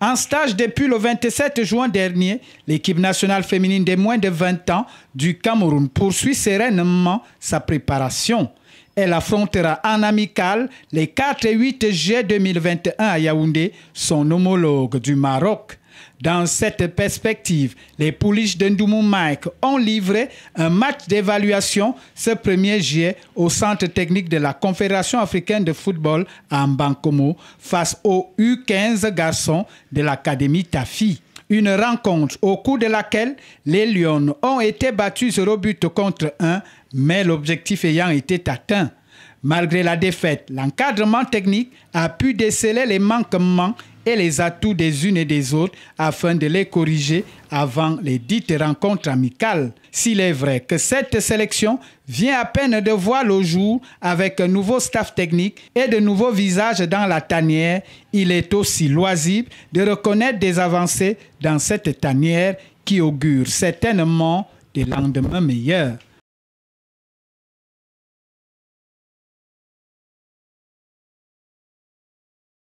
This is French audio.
En stage depuis le 27 juin dernier, l'équipe nationale féminine des moins de 20 ans du Cameroun poursuit sereinement sa préparation. Elle affrontera en amical les 4 et 8 G 2021 à Yaoundé, son homologue du Maroc. Dans cette perspective, les Pouliches de Mike ont livré un match d'évaluation ce 1er juillet au centre technique de la Confédération africaine de football à Bankomo face aux U15 garçons de l'Académie Tafi. Une rencontre au cours de laquelle les Lions ont été battus 0 but contre un, mais l'objectif ayant été atteint. Malgré la défaite, l'encadrement technique a pu déceler les manquements les atouts des unes et des autres afin de les corriger avant les dites rencontres amicales. S'il est vrai que cette sélection vient à peine de voir le jour avec un nouveau staff technique et de nouveaux visages dans la tanière, il est aussi loisible de reconnaître des avancées dans cette tanière qui augure certainement des lendemains meilleurs.